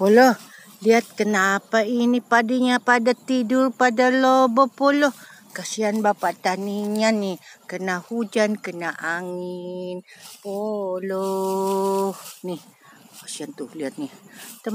Poloh, lihat kenapa ini padinya pada tidur pada lobo poloh. Kasihan bapak taninya nih, kena hujan, kena angin. Poloh, nih, kasihan tuh lihat nih.